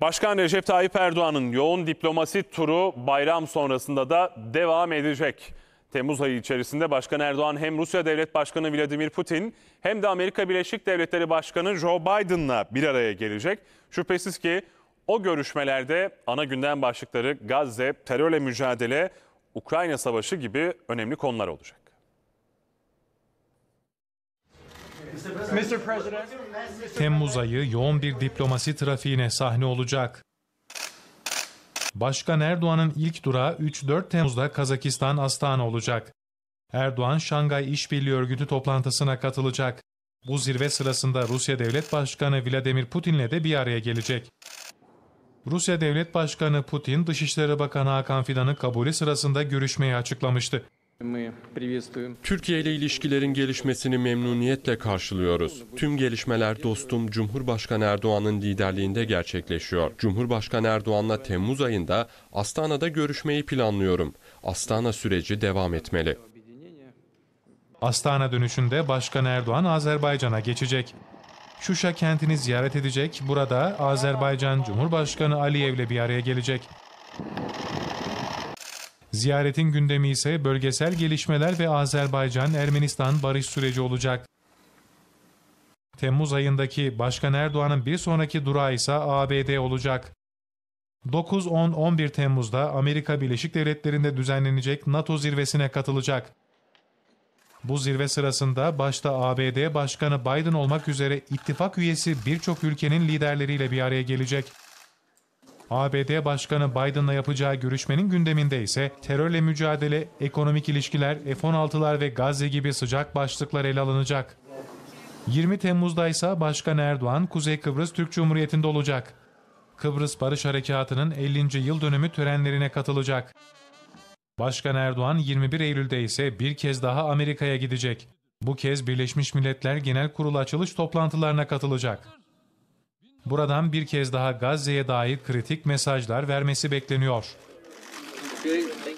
Başkan Recep Tayyip Erdoğan'ın yoğun diplomasi turu bayram sonrasında da devam edecek. Temmuz ayı içerisinde Başkan Erdoğan hem Rusya Devlet Başkanı Vladimir Putin hem de Amerika Birleşik Devletleri Başkanı Joe Biden'la bir araya gelecek. Şüphesiz ki o görüşmelerde ana gündem başlıkları Gazze, terörle mücadele, Ukrayna Savaşı gibi önemli konular olacak. Temmuz ayı yoğun bir diplomasi trafiğine sahne olacak. Başkan Erdoğan'ın ilk durağı 3-4 Temmuz'da Kazakistan Astana olacak. Erdoğan Şangay İşbirliği Örgütü toplantısına katılacak. Bu zirve sırasında Rusya Devlet Başkanı Vladimir Putin'le de bir araya gelecek. Rusya Devlet Başkanı Putin, Dışişleri Bakanı Hakan Fidan'ın kabulü sırasında görüşmeyi açıklamıştı. Türkiye ile ilişkilerin gelişmesini memnuniyetle karşılıyoruz. Tüm gelişmeler dostum Cumhurbaşkanı Erdoğan'ın liderliğinde gerçekleşiyor. Cumhurbaşkanı Erdoğan'la Temmuz ayında Astana'da görüşmeyi planlıyorum. Astana süreci devam etmeli. Astana dönüşünde Başkan Erdoğan Azerbaycan'a geçecek. Şuşa kentini ziyaret edecek. Burada Azerbaycan Cumhurbaşkanı Aliyev'le bir araya gelecek. Ziyaretin gündemi ise bölgesel gelişmeler ve Azerbaycan-Ermenistan barış süreci olacak. Temmuz ayındaki Başkan Erdoğan'ın bir sonraki durağı ise ABD olacak. 9, 10, 11 Temmuz'da Amerika Birleşik Devletleri'nde düzenlenecek NATO zirvesine katılacak. Bu zirve sırasında başta ABD Başkanı Biden olmak üzere ittifak üyesi birçok ülkenin liderleriyle bir araya gelecek. ABD Başkanı Biden'la yapacağı görüşmenin gündeminde ise terörle mücadele, ekonomik ilişkiler, F-16'lar ve Gazze gibi sıcak başlıklar ele alınacak. 20 Temmuz'da ise Başkan Erdoğan Kuzey Kıbrıs Türk Cumhuriyeti'nde olacak. Kıbrıs Barış Harekatı'nın 50. yıl dönümü törenlerine katılacak. Başkan Erdoğan 21 Eylül'de ise bir kez daha Amerika'ya gidecek. Bu kez Birleşmiş Milletler Genel Kurulu açılış toplantılarına katılacak buradan bir kez daha Gazze'ye dair kritik mesajlar vermesi bekleniyor. Şey,